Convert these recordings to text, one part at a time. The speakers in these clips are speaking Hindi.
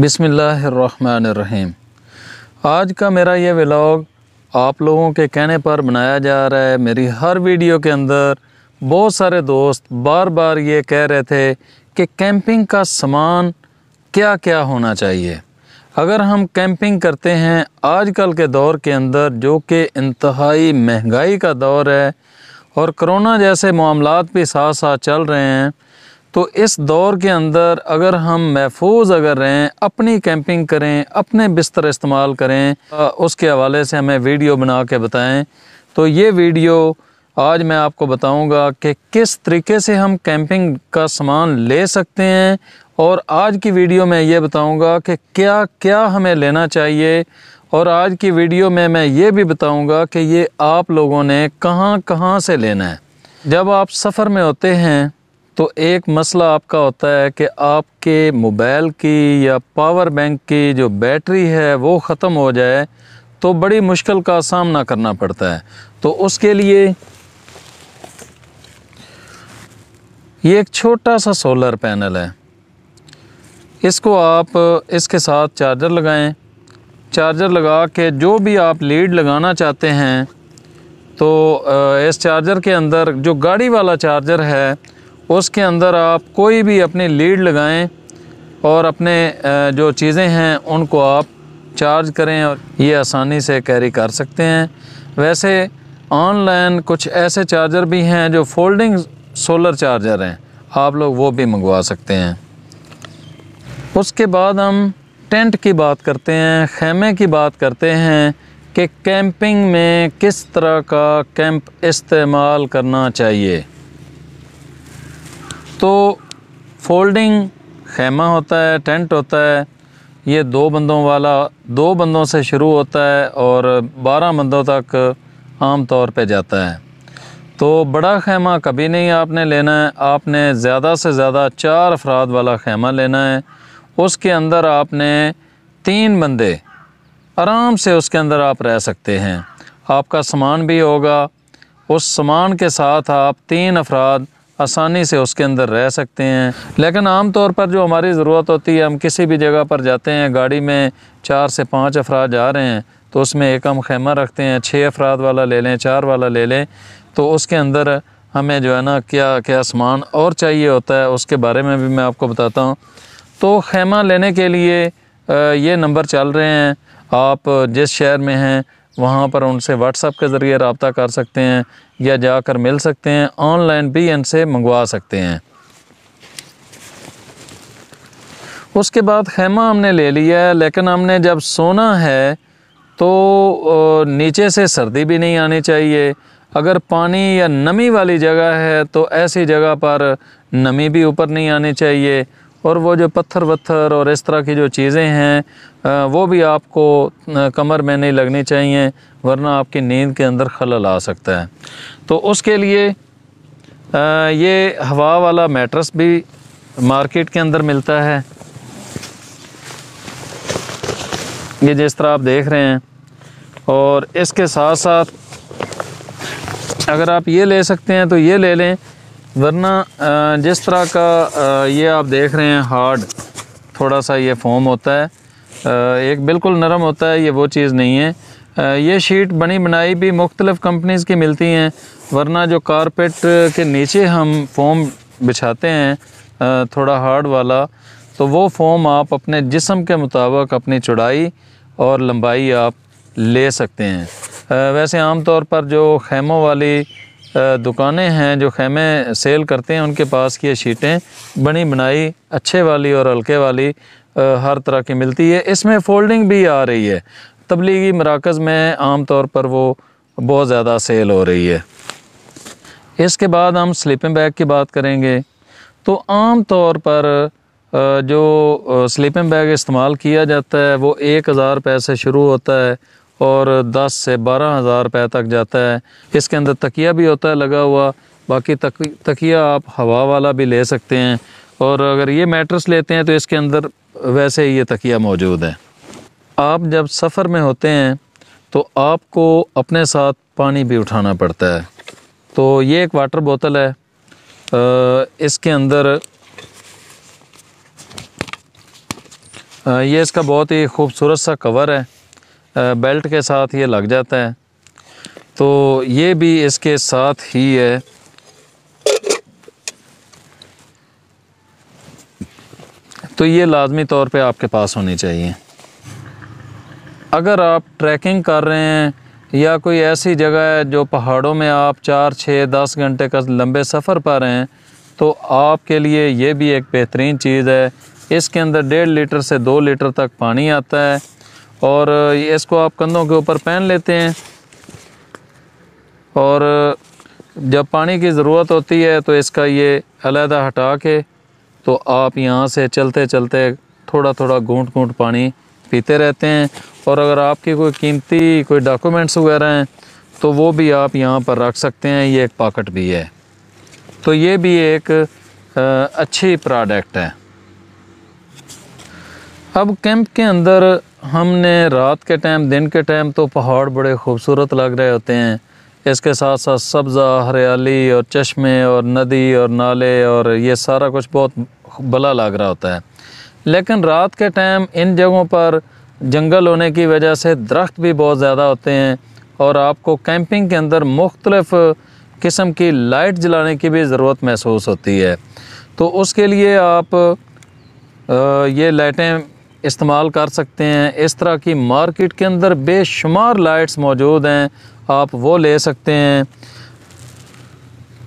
बिसमीम आज का मेरा ये व्लॉग आप लोगों के कहने पर बनाया जा रहा है मेरी हर वीडियो के अंदर बहुत सारे दोस्त बार बार ये कह रहे थे कि कैंपिंग का सामान क्या क्या होना चाहिए अगर हम कैंपिंग करते हैं आजकल के दौर के अंदर जो कि इंतहाई महंगाई का दौर है और कोरोना जैसे मामला भी साथ साथ चल रहे हैं तो इस दौर के अंदर अगर हम महफूज अगर रहें अपनी कैंपिंग करें अपने बिस्तर इस्तेमाल करें उसके हवाले से हमें वीडियो बना के बताएँ तो ये वीडियो आज मैं आपको बताऊंगा कि किस तरीके से हम कैंपिंग का सामान ले सकते हैं और आज की वीडियो में ये बताऊंगा कि क्या क्या हमें लेना चाहिए और आज की वीडियो में मैं ये भी बताऊंगा कि ये आप लोगों ने कहाँ कहाँ से लेना है जब आप सफ़र में होते हैं तो एक मसला आपका होता है कि आपके मोबाइल की या पावर बैंक की जो बैटरी है वो ख़त्म हो जाए तो बड़ी मुश्किल का सामना करना पड़ता है तो उसके लिए ये एक छोटा सा सोलर पैनल है इसको आप इसके साथ चार्जर लगाएं चार्जर लगा के जो भी आप लीड लगाना चाहते हैं तो इस चार्जर के अंदर जो गाड़ी वाला चार्जर है उसके अंदर आप कोई भी अपनी लीड लगाएं और अपने जो चीज़ें हैं उनको आप चार्ज करें और ये आसानी से कैरी कर सकते हैं वैसे ऑनलाइन कुछ ऐसे चार्जर भी हैं जो फोल्डिंग सोलर चार्जर हैं आप लोग वो भी मंगवा सकते हैं उसके बाद हम टेंट की बात करते हैं खेमे की बात करते हैं कि कैंपिंग में किस तरह का कैंप इस्तेमाल करना चाहिए तो फोल्डिंग खेमा होता है टेंट होता है ये दो बंदों वाला दो बंदों से शुरू होता है और बारह बंदों तक आम तौर पे जाता है तो बड़ा खेमा कभी नहीं आपने लेना है आपने ज़्यादा से ज़्यादा चार अफराद वाला खेमा लेना है उसके अंदर आपने तीन बंदे आराम से उसके अंदर आप रह सकते हैं आपका सामान भी होगा उस सामान के साथ आप तीन अफराद आसानी से उसके अंदर रह सकते हैं लेकिन आम तौर पर जो हमारी ज़रूरत होती है हम किसी भी जगह पर जाते हैं गाड़ी में चार से पाँच अफरा आ रहे हैं तो उसमें एक हम खेमा रखते हैं छः अफराद वाला ले लें चार वाला ले लें तो उसके अंदर हमें जो है ना क्या क्या सामान और चाहिए होता है उसके बारे में भी मैं आपको बताता हूँ तो खेमा लेने के लिए ये नंबर चल रहे हैं आप जिस शहर में हैं वहाँ पर उनसे व्हाट्सअप के ज़रिए रबता कर सकते हैं या जाकर मिल सकते हैं ऑनलाइन भी इनसे मंगवा सकते हैं उसके बाद खेमा हमने ले लिया है लेकिन हमने जब सोना है तो नीचे से सर्दी भी नहीं आनी चाहिए अगर पानी या नमी वाली जगह है तो ऐसी जगह पर नमी भी ऊपर नहीं आनी चाहिए और वो जो पत्थर वत्थर और इस तरह की जो चीज़ें हैं वो भी आपको कमर में नहीं लगनी चाहिए वरना आपकी नींद के अंदर खलल आ सकता है तो उसके लिए ये हवा वाला मेट्रस भी मार्केट के अंदर मिलता है ये जिस तरह आप देख रहे हैं और इसके साथ साथ अगर आप ये ले सकते हैं तो ये ले लें वरना जिस तरह का ये आप देख रहे हैं हार्ड थोड़ा सा ये फॉर्म होता है एक बिल्कुल नरम होता है ये वो चीज़ नहीं है ये शीट बनी बनाई भी मुख्तलिफ़ कंपनीज़ की मिलती हैं वरना जो कारपेट के नीचे हम फोम बिछाते हैं थोड़ा हार्ड वाला तो वो फोम आप अपने जिसम के मुताबिक अपनी चौड़ाई और लंबाई आप ले सकते हैं वैसे आम तौर पर जो खेमों वाली दुकानें हैं जो खेमे सेल करते हैं उनके पास की ये शीटें बनी बनाई अच्छे वाली और हल्के वाली हर तरह की मिलती है इसमें फ़ोल्डिंग भी आ रही है तबलीगी मराकज़ में आम तौर पर वो बहुत ज़्यादा सेल हो रही है इसके बाद हम स्लीपिंग बैग की बात करेंगे तो आम तौर पर जो स्लीपिंग बैग इस्तेमाल किया जाता है वो एक हज़ार रुपये से शुरू होता है और 10 से बारह हज़ार रुपये तक जाता है इसके अंदर तकिया भी होता है लगा हुआ बाकी तक, तकिया आप हवा वाला भी ले सकते हैं और अगर ये मैट्रस लेते हैं तो इसके अंदर वैसे ही ये तकिया मौजूद है आप जब सफ़र में होते हैं तो आपको अपने साथ पानी भी उठाना पड़ता है तो ये एक वाटर बोतल है इसके अंदर ये इसका बहुत ही खूबसूरत सा कवर है बेल्ट के साथ ये लग जाता है तो ये भी इसके साथ ही है तो ये लाजमी तौर पे आपके पास होनी चाहिए अगर आप ट्रैकिंग कर रहे हैं या कोई ऐसी जगह है जो पहाड़ों में आप चार छः दस घंटे का लंबे सफ़र पर हैं तो आपके लिए ये भी एक बेहतरीन चीज़ है इसके अंदर डेढ़ लीटर से दो लीटर तक पानी आता है और ये इसको आप कंधों के ऊपर पहन लेते हैं और जब पानी की ज़रूरत होती है तो इसका ये अलहदा हटा के तो आप यहाँ से चलते चलते थोड़ा थोड़ा घूंट घूंट पानी पीते रहते हैं और अगर आपकी कोई कीमती कोई डॉक्यूमेंट्स वगैरह हैं तो वो भी आप यहाँ पर रख सकते हैं ये एक पॉकेट भी है तो ये भी एक अच्छी प्रोडक्ट है अब कैंप के अंदर हमने रात के टाइम दिन के टाइम तो पहाड़ बड़े खूबसूरत लग रहे होते हैं इसके साथ साथ सब्ज़ा हरियाली और चश्मे और नदी और नाले और ये सारा कुछ बहुत भला लग रहा होता है लेकिन रात के टाइम इन जगहों पर जंगल होने की वजह से दरख्त भी बहुत ज़्यादा होते हैं और आपको कैंपिंग के अंदर मुख्तलफ़ किस्म की लाइट जलाने की भी ज़रूरत महसूस होती है तो उसके लिए आप ये लाइटें इस्तेमाल कर सकते हैं इस तरह की मार्केट के अंदर बेशुमार लाइट्स मौजूद हैं आप वो ले सकते हैं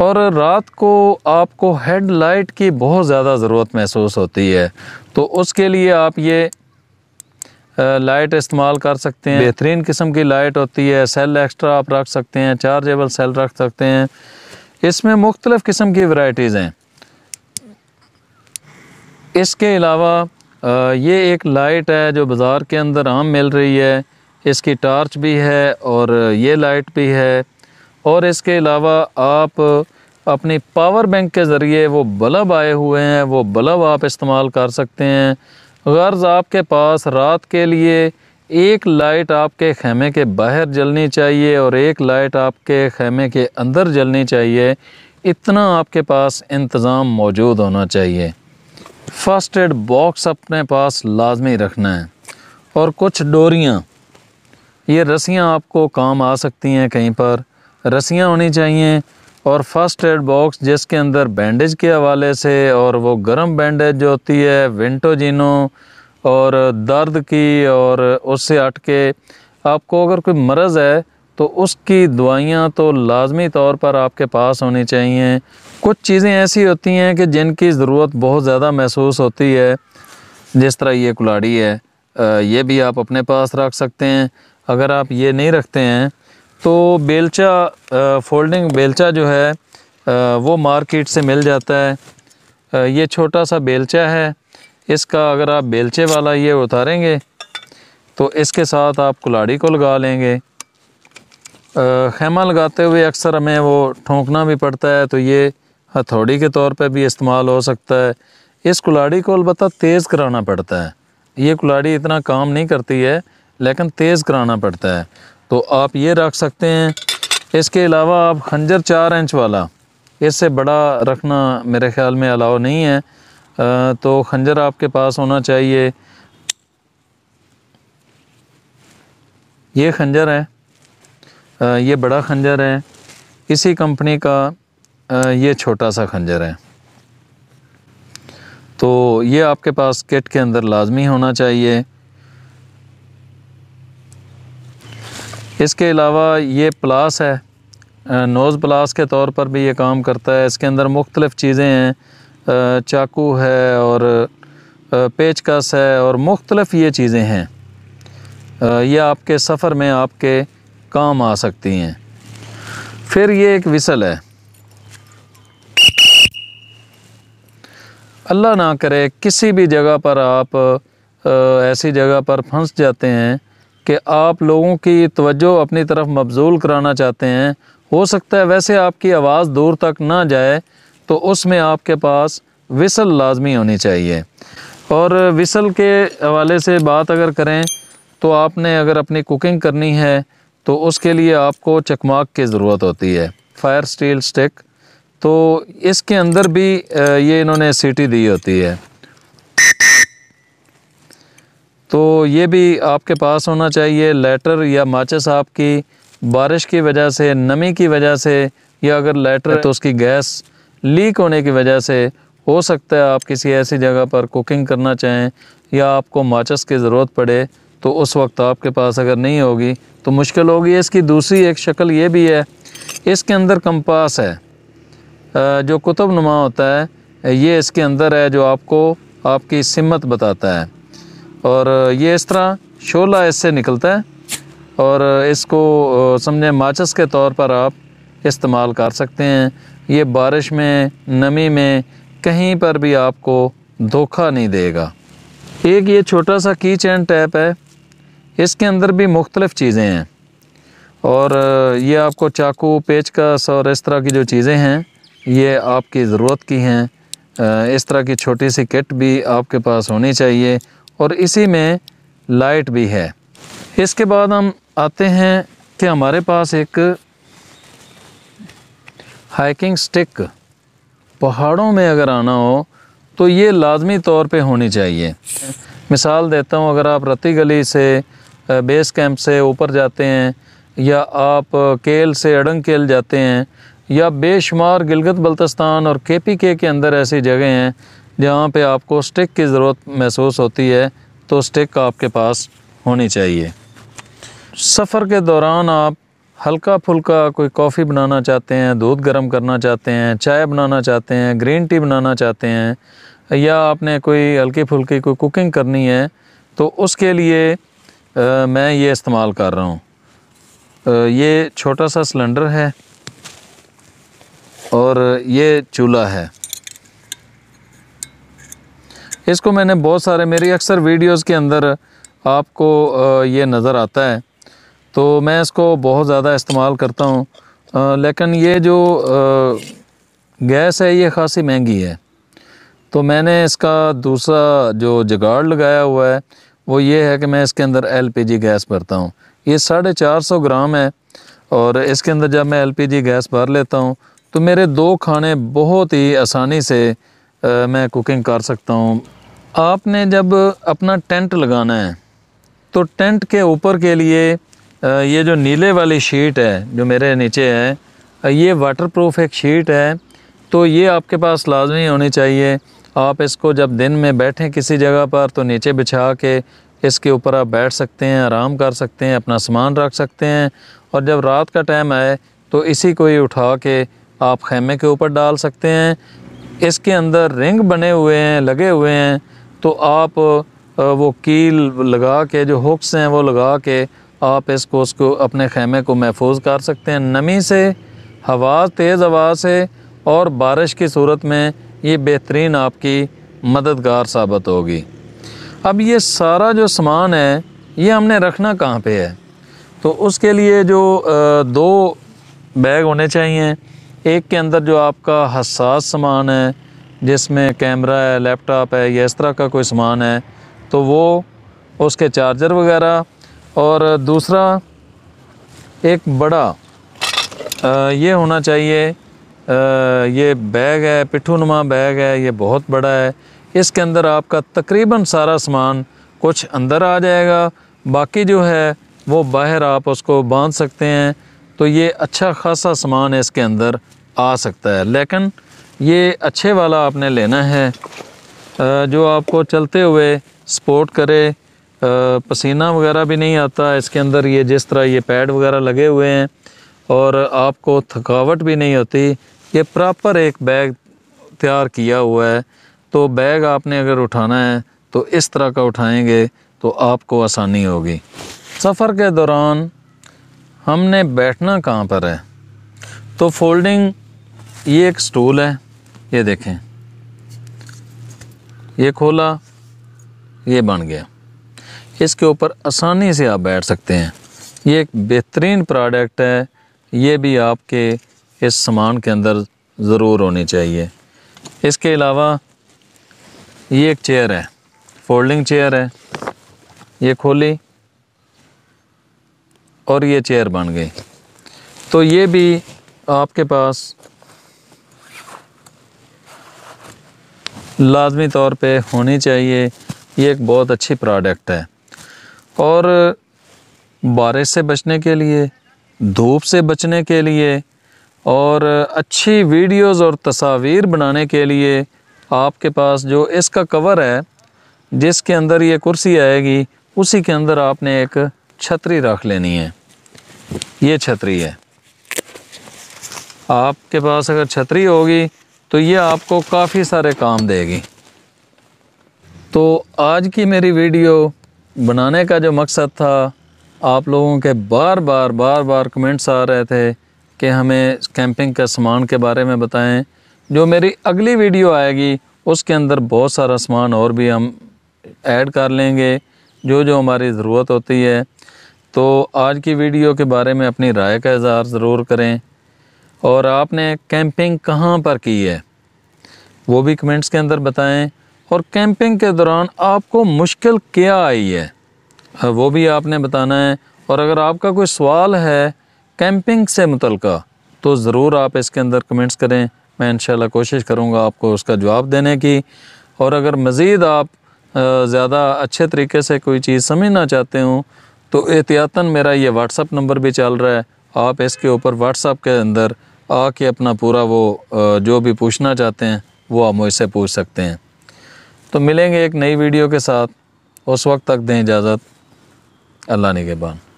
और रात को आपको हेड लाइट की बहुत ज़्यादा ज़रूरत महसूस होती है तो उसके लिए आप ये लाइट इस्तेमाल कर सकते हैं बेहतरीन किस्म की लाइट होती है सेल एक्स्ट्रा आप रख सकते हैं चार्जेबल सेल रख सकते हैं इसमें मुख्तलिफ़ किस्म की वैराइटीज़ हैं इसके अलावा ये एक लाइट है जो बाज़ार के अंदर आम मिल रही है इसकी टार्च भी है और ये लाइट भी है और इसके अलावा आप अपनी पावर बैंक के ज़रिए वो बल्ब आए हुए हैं वो बल्ब आप इस्तेमाल कर सकते हैं गर्ज़ आपके पास रात के लिए एक लाइट आपके खेमे के बाहर जलनी चाहिए और एक लाइट आपके खेमे के अंदर जलनी चाहिए इतना आपके पास इंतज़ाम मौजूद होना चाहिए फर्स्ट एड बॉक्स अपने पास लाजमी रखना है और कुछ डोरियाँ ये रस्सियाँ आपको काम आ सकती हैं कहीं पर रस्सियाँ होनी चाहिए और फर्स्ट एड बॉक्स जिसके अंदर बैंडेज के हवाले से और वो गर्म बैंडेज जो होती है विंटोजिनो और दर्द की और उससे हट के आपको अगर कोई मरज़ है तो उसकी दवाइयाँ तो लाजमी तौर पर आपके पास होनी चाहिए कुछ चीज़ें ऐसी होती हैं कि जिनकी ज़रूरत बहुत ज़्यादा महसूस होती है जिस तरह ये कुलाड़ी है ये भी आप अपने पास रख सकते हैं अगर आप ये नहीं रखते हैं तो बेलचा फोल्डिंग बेलचा जो है वो मार्केट से मिल जाता है ये छोटा सा बेलचा है इसका अगर आप बेलचे वाला ये उतारेंगे तो इसके साथ आप कुलाड़ी को लगा लेंगे खेमा लगाते हुए अक्सर हमें वो ठोंकना भी पड़ता है तो ये हथौड़ी के तौर पे भी इस्तेमाल हो सकता है इस कुलाड़ी को अलबत्त तेज़ कराना पड़ता है ये कुलाड़ी इतना काम नहीं करती है लेकिन तेज़ कराना पड़ता है तो आप ये रख सकते हैं इसके अलावा आप खंजर चार इंच वाला इससे बड़ा रखना मेरे ख्याल में अलाव नहीं है तो खंजर आपके पास होना चाहिए ये खंजर है ये बड़ा खंजर है इसी कंपनी का ये छोटा सा खंजर है तो ये आपके पास किट के अंदर लाजमी होना चाहिए इसके अलावा ये प्लास है नोज़ प्लास के तौर पर भी ये काम करता है इसके अंदर मुख्तलिफ़ चीज़ें हैं चाकू है और पेचकस है और मुख्तलिफ़ ये चीज़ें हैं यह आपके सफ़र में आपके काम आ सकती हैं फिर ये एक विसल है अल्लाह ना करे किसी भी जगह पर आप ऐसी जगह पर फंस जाते हैं कि आप लोगों की तवज्जो अपनी तरफ मबजूल कराना चाहते हैं हो सकता है वैसे आपकी आवाज़ दूर तक ना जाए तो उसमें आपके पास विसल लाजमी होनी चाहिए और विसल के हवाले से बात अगर करें तो आपने अगर अपनी कुकिंग करनी है तो उसके लिए आपको चकमाक की ज़रूरत होती है फायर स्टील स्टिक तो इसके अंदर भी ये इन्होंने सीटी दी होती है तो ये भी आपके पास होना चाहिए लेटर या माचिस आपकी बारिश की वजह से नमी की वजह से या अगर लेटर तो उसकी गैस लीक होने की वजह से हो सकता है आप किसी ऐसी जगह पर कुकिंग करना चाहें या आपको माचिस की ज़रूरत पड़े तो उस वक्त आपके पास अगर नहीं होगी तो मुश्किल होगी इसकी दूसरी एक शक्ल ये भी है इसके अंदर कंपास है जो कुतुब नुमा होता है ये इसके अंदर है जो आपको आपकी सिमत बताता है और ये इस तरह शोला इससे निकलता है और इसको समझे माचस के तौर पर आप इस्तेमाल कर सकते हैं ये बारिश में नमी में कहीं पर भी आपको धोखा नहीं देगा एक ये छोटा सा की चैन टैप है इसके अंदर भी मुख्तलिफ़ चीज़ें हैं और ये आपको चाकू पेचकस और इस तरह की जो चीज़ें हैं ये आपकी ज़रूरत की हैं इस तरह की छोटी सी किट भी आपके पास होनी चाहिए और इसी में लाइट भी है इसके बाद हम आते हैं कि हमारे पास एक हाइकिंग स्टिक पहाड़ों में अगर आना हो तो ये लाजमी तौर पे होनी चाहिए मिसाल देता हूँ अगर आप रत्ती गली से बेस कैंप से ऊपर जाते हैं या आप केल से अड़ंग केल जाते हैं या बेशुमार गिलगत बल्तिस्तान और के पी के के अंदर ऐसी जगह हैं जहाँ पे आपको स्टिक की ज़रूरत महसूस होती है तो स्टिक आपके पास होनी चाहिए सफ़र के दौरान आप हल्का फुल्का कोई कॉफ़ी बनाना चाहते हैं दूध गर्म करना चाहते हैं चाय बनाना चाहते हैं ग्रीन टी बनाना चाहते हैं या आपने कोई हल्की फुल्की कोई कुकिंग करनी है तो उसके लिए मैं ये इस्तेमाल कर रहा हूँ ये छोटा सा सिलेंडर है और ये चूल्हा है इसको मैंने बहुत सारे मेरी अक्सर वीडियोस के अंदर आपको ये नज़र आता है तो मैं इसको बहुत ज़्यादा इस्तेमाल करता हूँ लेकिन ये जो गैस है ये खासी महंगी है तो मैंने इसका दूसरा जो जगाड़ लगाया हुआ है वो ये है कि मैं इसके अंदर एलपीजी गैस भरता हूँ ये साढ़े चार सौ ग्राम है और इसके अंदर जब मैं एलपीजी गैस भर लेता हूँ तो मेरे दो खाने बहुत ही आसानी से आ, मैं कुकिंग कर सकता हूँ आपने जब अपना टेंट लगाना है तो टेंट के ऊपर के लिए ये जो नीले वाली शीट है जो मेरे नीचे है ये वाटर प्रूफ एक शीट है तो ये आपके पास लाजमी होनी चाहिए आप इसको जब दिन में बैठें किसी जगह पर तो नीचे बिछा के इसके ऊपर आप बैठ सकते हैं आराम कर सकते हैं अपना सामान रख सकते हैं और जब रात का टाइम आए तो इसी को ही उठा के आप खेमे के ऊपर डाल सकते हैं इसके अंदर रिंग बने हुए हैं लगे हुए हैं तो आप वो कील लगा के जो हुक्स हैं वो लगा के आप इसको उसको अपने खेमे को महफूज कर सकते हैं नमी से हवा तेज़ हवा से और बारिश की सूरत में ये बेहतरीन आपकी मददगार साबित होगी अब ये सारा जो सामान है ये हमने रखना कहाँ पे है तो उसके लिए जो दो बैग होने चाहिए एक के अंदर जो आपका हसास सामान है जिसमें कैमरा है लैपटॉप है या इस तरह का कोई सामान है तो वो उसके चार्जर वगैरह और दूसरा एक बड़ा ये होना चाहिए ये बैग है पिट्ठू नुमा बैग है ये बहुत बड़ा है इसके अंदर आपका तकरीबन सारा सामान कुछ अंदर आ जाएगा बाकी जो है वो बाहर आप उसको बांध सकते हैं तो ये अच्छा खासा सामान इसके अंदर आ सकता है लेकिन ये अच्छे वाला आपने लेना है जो आपको चलते हुए सपोर्ट करे पसीना वगैरह भी नहीं आता इसके अंदर ये जिस तरह ये पैड वगैरह लगे हुए हैं और आपको थकावट भी नहीं होती ये प्रॉपर एक बैग तैयार किया हुआ है तो बैग आपने अगर उठाना है तो इस तरह का उठाएंगे तो आपको आसानी होगी सफ़र के दौरान हमने बैठना कहाँ पर है तो फोल्डिंग ये एक स्टूल है ये देखें ये खोला ये बन गया इसके ऊपर आसानी से आप बैठ सकते हैं ये एक बेहतरीन प्रोडक्ट है ये भी आपके इस सामान के अंदर ज़रूर होनी चाहिए इसके अलावा ये एक चेयर है फोल्डिंग चेयर है ये खोली और ये चेयर बन गई तो ये भी आपके पास लाजमी तौर पे होनी चाहिए ये एक बहुत अच्छी प्रोडक्ट है और बारिश से बचने के लिए धूप से बचने के लिए और अच्छी वीडियोस और तस्वीर बनाने के लिए आपके पास जो इसका कवर है जिसके अंदर ये कुर्सी आएगी उसी के अंदर आपने एक छतरी रख लेनी है ये छतरी है आपके पास अगर छतरी होगी तो ये आपको काफ़ी सारे काम देगी तो आज की मेरी वीडियो बनाने का जो मकसद था आप लोगों के बार बार बार बार कमेंट्स आ रहे थे कि हमें कैंपिंग का सामान के बारे में बताएं जो मेरी अगली वीडियो आएगी उसके अंदर बहुत सारा सामान और भी हम ऐड कर लेंगे जो जो हमारी ज़रूरत होती है तो आज की वीडियो के बारे में अपनी राय का इजहार ज़रूर करें और आपने कैंपिंग कहाँ पर की है वो भी कमेंट्स के अंदर बताएं और कैंपिंग के दौरान आपको मुश्किल क्या आई है वो भी आपने बताना है और अगर आपका कोई सवाल है कैंपिंग से मुतलक तो ज़रूर आप इसके अंदर कमेंट्स करें मैं इन कोशिश करूँगा आपको उसका जवाब देने की और अगर मज़ीद आप ज़्यादा अच्छे तरीके से कोई चीज़ समझना चाहते हो तो एहतियातन मेरा ये व्हाट्सअप नंबर भी चल रहा है आप इसके ऊपर व्हाट्सअप के अंदर आके अपना पूरा वो जो भी पूछना चाहते हैं वो आप मुझसे पूछ सकते हैं तो मिलेंगे एक नई वीडियो के साथ उस वक्त तक दें इजाज़त अल्लाह निगेबान